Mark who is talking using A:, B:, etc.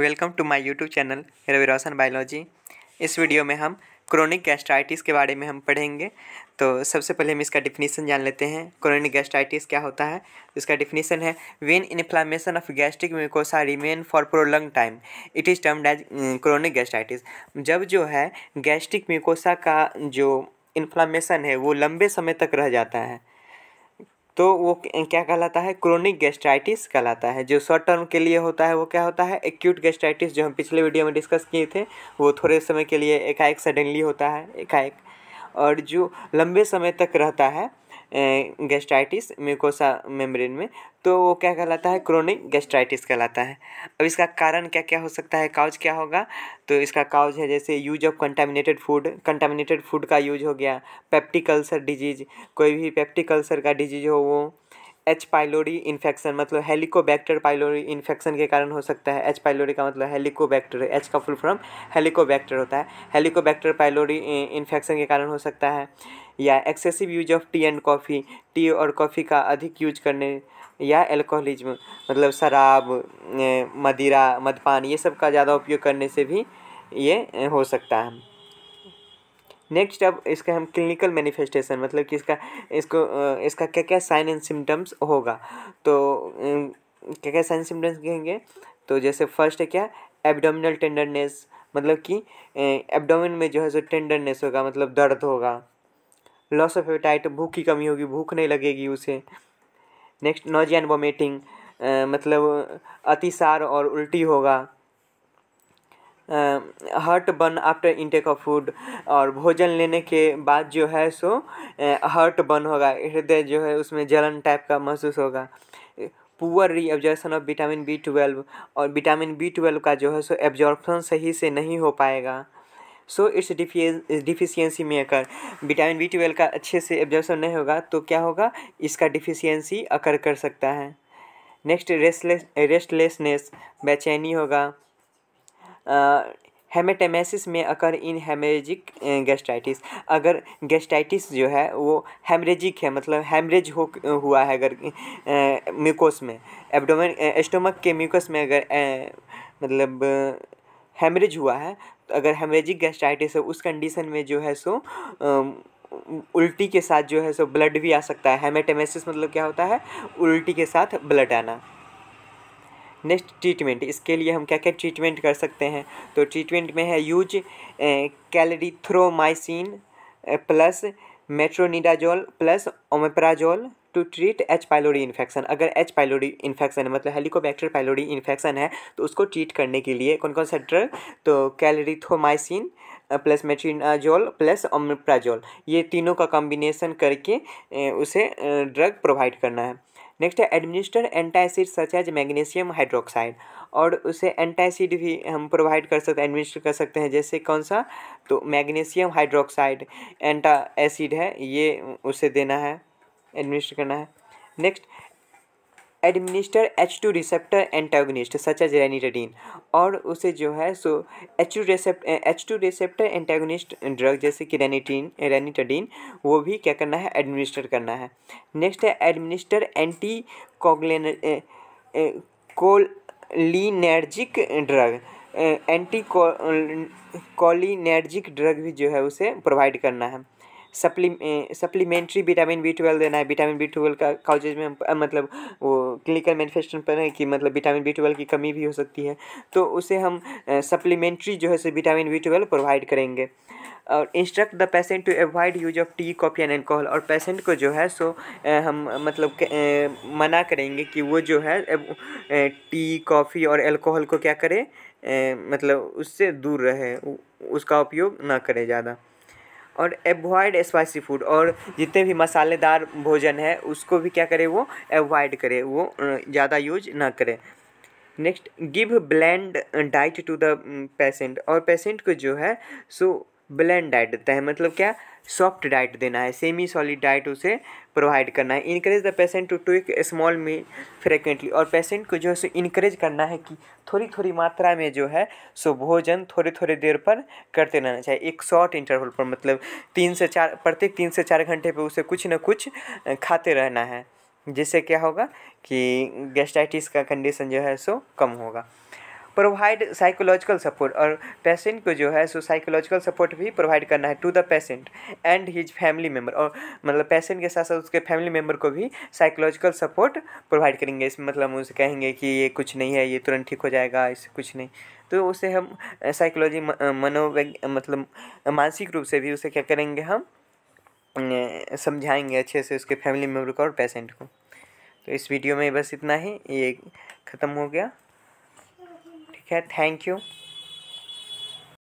A: welcome to my YouTube channel Ravi Roshan biology इस video में हम क्रोनिक गैस्ट्राइटिस के बारे में हम पढ़ेंगे तो सबसे पहले हम इसका डिफिनीसन जान लेते हैं क्रोनिक गैस्ट्राइटिस क्या होता है तो इसका डिफिनीसन है when inflammation of gastric mucosa remain for prolong time it is termed as chronic gastritis जब जो है गैस्ट्रिक म्यूकोसा का जो इन्फ्लामेशन है वो लंबे समय तक रह जाता है तो वो क्या कहलाता है क्रोनिक गेस्ट्राइटिस कहलाता है जो शॉर्ट टर्म के लिए होता है वो क्या होता है एक्यूट गेस्ट्राइटिस जो हम पिछले वीडियो में डिस्कस किए थे वो थोड़े समय के लिए एकाएक सडनली होता है एकाएक और जो लंबे समय तक रहता है गैस्ट्राइटिस म्यूकोसा मेम्ब्रेन में तो वो क्या कहलाता है क्रोनिक गैस्ट्राइटिस कहलाता है अब इसका कारण क्या क्या हो सकता है काउज क्या होगा तो इसका काउज है जैसे use of contaminated food contaminated food का यूज हो गया पेप्टिकल्सर डिजीज कोई भी पेप्टिकल्सर का डिजीज हो वो एच पाइलोरी इन्फेक्शन मतलब हेलिकोबैक्टर पाइलोरी इन्फेक्शन के कारण हो सकता है एच पाइलोरी का मतलब हेलिकोबैक्टर एच का फुल फॉर्म हेलिकोबैक्टर होता है हेलिकोबैक्टर पाइलोरी इन्फेक्शन के कारण हो सकता है या excessive use of tea and coffee tea और कॉफ़ी का अधिक यूज करने या एल्कोहलिज्म मतलब शराब मदिरा मदपान ये सब का ज़्यादा उपयोग करने से भी ये हो सकता है नेक्स्ट अब इसका हम क्लिनिकल मैनिफेस्टेशन मतलब कि इसका इसको इसका क्या क्या साइन एंड सिम्टम्स होगा तो क्या क्या साइन सिम्टम्स कहेंगे तो जैसे फर्स्ट है क्या एबडोमिनल टेंडरनेस मतलब कि एबडोमिन में जो है सो टेंडरनेस होगा मतलब दर्द होगा लॉस ऑफ एपेटाइट भूख की कमी होगी भूख नहीं लगेगी उसे नेक्स्ट नोजियन वोमिटिंग मतलब अतिसार और उल्टी होगा heartburn after intake of food और भोजन लेने के बाद जो है सो हर्ट बर्न होगा हृदय जो है उसमें जलन टाइप का महसूस होगा poor re reabsorption of vitamin B twelve और विटामिन बी ट्वेल्व का जो है सो एब्जॉर्बन सही से नहीं हो पाएगा सो इट्स डिफिशियंसी में अकर विटामिन बी ट्वेल्व का अच्छे से एब्जॉर्बन नहीं होगा तो क्या होगा इसका डिफिशियंसी अकर कर सकता है नेक्स्ट रेस्टलेस रेस्टलेसनेस बेचैनी होगा हेमेटेमेसिस में अकर इन हेमरेजिक गैस्ट्राइटिस अगर गैस्ट्राइटिस जो है वो हेमरेजिक है मतलब हेमरेज हो हुआ है अगर म्यूकोस में एब्डोमेन स्टोमक के म्यूकस में अगर ए, मतलब हेमरेज हुआ है तो अगर हेमरेजिक गैस्ट्राइटिस है उस कंडीशन में जो है सो उल्टी के साथ जो है सो ब्लड भी आ सकता है हेमेटेमेसिस मतलब क्या होता है उल्टी के साथ ब्लड आना नेक्स्ट ट्रीटमेंट इसके लिए हम क्या क्या ट्रीटमेंट कर सकते हैं तो ट्रीटमेंट में है use clarithromycin plus metronidazole plus omeprazole to treat H pylori infection अगर एच पाइलोरी इन्फेक्शन है मतलब हेलिकोबैक्टर पाइलोरी इन्फेक्शन है तो उसको ट्रीट करने के लिए कौन कौन सा ड्रग तो clarithromycin plus metronidazole plus omeprazole ये तीनों का कॉम्बिनेसन करके उसे ड्रग प्रोवाइड करना है नेक्स्ट है administer antacid such as magnesium hydroxide और उसे एंटासिड भी हम प्रोवाइड कर सकते हैं एडमिनिस्टर कर सकते हैं जैसे कौन सा तो मैग्नीशियम हाइड्रोक्साइड एंटा एसिड है ये उसे देना है एडमिनिस्टर करना है next administer H two receptor antagonist such as ranitidine और उसे जो है so H two receptor H two receptor antagonist drug जैसे कि रेनिटीन रेनिटेडिन वो भी क्या करना है एडमिनिस्टर करना है नेक्स्ट है एडमिनिस्टर एंटी कोगलेन cholinergic drug anti cholinergic drug भी जो है उसे प्रोवाइड करना है सप्ली सप्लीमेंट्री विटामिन बी ट्वेल्व देना है विटामिन बी ट्वेल्व का काउजेज में आ, मतलब वो क्लिनिकल मैनिफेस्टेशन पर है कि मतलब विटामिन बी ट्वेल्व की कमी भी हो सकती है तो उसे हम सप्लीमेंट्री जो है से विटामिन बी ट्वेल्व प्रोवाइड करेंगे और instruct the patient to avoid use of tea coffee and alcohol और पेशेंट को जो है सो हम मतलब मना करेंगे कि वो जो है टी कॉफ़ी और एल्कोहल को क्या करे मतलब उससे दूर रहे उसका उपयोग ना करें ज़्यादा और एवॉयड स्पाइसी फूड और जितने भी मसालेदार भोजन है उसको भी क्या करे वो एवॉयड करे वो ज़्यादा यूज ना करे next give bland diet to the patient और पेशेंट को जो है सो ब्लेंड डाइट देता है मतलब क्या सॉफ्ट डाइट देना है सेमी सॉलिड डाइट उसे प्रोवाइड करना है इनक्रेज द पेशेंट टू एक स्मॉल मील फ्रिक्वेंटली और पेशेंट को जो है सो इनक्रेज करना है कि थोड़ी थोड़ी मात्रा में जो है सो भोजन थोड़े थोड़े देर पर करते रहना चाहिए एक शॉर्ट इंटरवल पर मतलब तीन से चार प्रत्येक तीन से चार घंटे पर उसे कुछ ना कुछ खाते रहना है जिससे क्या होगा कि गैस्ट्राइटिस का कंडीशन जो है सो कम होगा प्रोवाइड साइकोलॉजिकल सपोर्ट और पेशेंट को जो है सो साइकोलॉजिकल सपोर्ट भी प्रोवाइड करना है to the patient and his family member और मतलब पेशेंट के साथ साथ उसके फैमिली मेम्बर को भी साइकोलॉजिकल सपोर्ट प्रोवाइड करेंगे इसमें मतलब उनसे कहेंगे कि ये कुछ नहीं है ये तुरंत ठीक हो जाएगा इससे कुछ नहीं तो उसे हम साइकोलॉजी मनोवैज्ञ मतलब मानसिक रूप से भी उसे क्या करेंगे हम समझाएंगे अच्छे से उसके फैमिली मेम्बर को और पेशेंट को तो इस वीडियो में बस इतना ही ये ख़त्म हो गया ठीक है थैंक यू